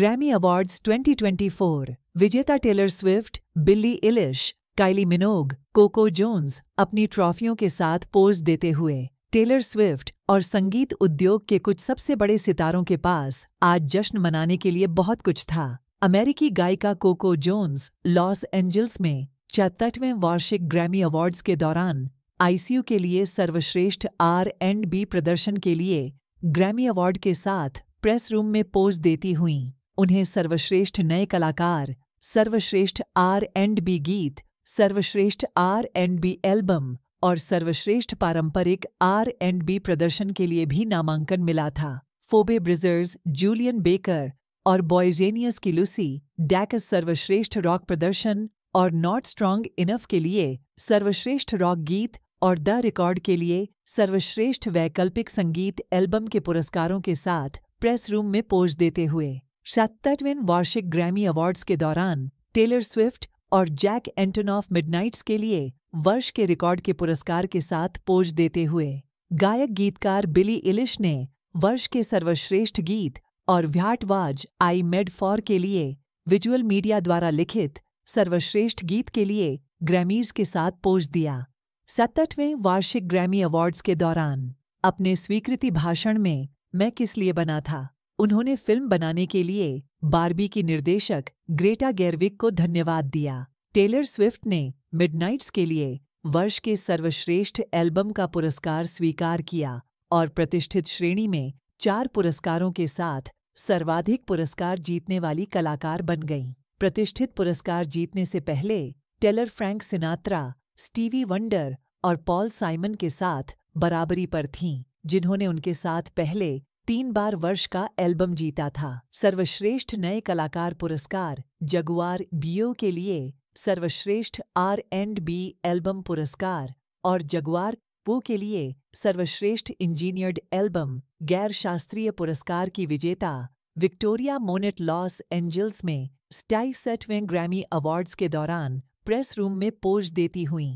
Grammy awards 2024 विजेता Taylor Swift Billie Eilish Kylie Minogue Coco Jones अपनी ट्रॉफियों के साथ पोज देते हुए टेलर स्विफ्ट और संगीत उद्योग के कुछ सबसे बड़े सितारों के पास आज जश्न मनाने के लिए बहुत कुछ था अमेरिकी गायिका कोको जोन्स लॉस एंजल्स में छत्तठवें वार्षिक ग्रैमी अवार्ड्स के दौरान आईसीयू के लिए सर्वश्रेष्ठ आर एंड बी प्रदर्शन के लिए ग्रैमी अवार्ड के साथ प्रेस रूम में पोज देती हुई उन्हें सर्वश्रेष्ठ नए कलाकार सर्वश्रेष्ठ आर एंड बी गीत सर्वश्रेष्ठ आर एंड बी एल्बम और सर्वश्रेष्ठ पारंपरिक आर एंड बी प्रदर्शन के लिए भी नामांकन मिला था फोबे ब्रिजर्स जूलियन बेकर और बॉयजेनियस की लुसी डैकस सर्वश्रेष्ठ रॉक प्रदर्शन और नॉट स्ट्रॉन्ग इनफ के लिए सर्वश्रेष्ठ रॉक गीत और द रिकॉर्ड के लिए सर्वश्रेष्ठ वैकल्पिक संगीत एल्बम के पुरस्कारों के साथ प्रेस रूम में पोज देते हुए सत्तरवें वार्षिक ग्रैमी अवार्ड्स के दौरान टेलर स्विफ्ट और जैक ऑफ मिडनाइट्स के लिए वर्ष के रिकॉर्ड के पुरस्कार के साथ पोज देते हुए गायक गीतकार बिली इलिश ने वर्ष के सर्वश्रेष्ठ गीत और व्याटवाज आई मेड फॉर के लिए विजुअल मीडिया द्वारा लिखित सर्वश्रेष्ठ गीत के लिए ग्रैमीज के साथ पोज दिया सत्तठवें वार्षिक ग्रैमी अवार्ड्स के दौरान अपने स्वीकृति भाषण में मैं किस लिए बना था उन्होंने फिल्म बनाने के लिए बारबी की निर्देशक ग्रेटा गैरविक को धन्यवाद दिया टेलर स्विफ्ट ने मिडनाइट्स के लिए वर्ष के सर्वश्रेष्ठ एल्बम का पुरस्कार स्वीकार किया और प्रतिष्ठित श्रेणी में चार पुरस्कारों के साथ सर्वाधिक पुरस्कार जीतने वाली कलाकार बन गईं। प्रतिष्ठित पुरस्कार जीतने से पहले Taylor Frank Sinatra Stevie Wonder और पॉल साइमन के साथ बराबरी पर थीं जिन्होंने उनके साथ पहले तीन बार वर्ष का एल्बम जीता था सर्वश्रेष्ठ नए कलाकार पुरस्कार जगुआर बीओ के लिए सर्वश्रेष्ठ आर एंड बी एल्बम पुरस्कार और जगुआर पो के लिए सर्वश्रेष्ठ इंजीनियर्ड एल्बम गैर शास्त्रीय पुरस्कार की विजेता विक्टोरिया मोनेट लॉस एंजल्स में सेटवें ग्रैमी अवार्ड्स के दौरान प्रेस रूम में पोज देती हुई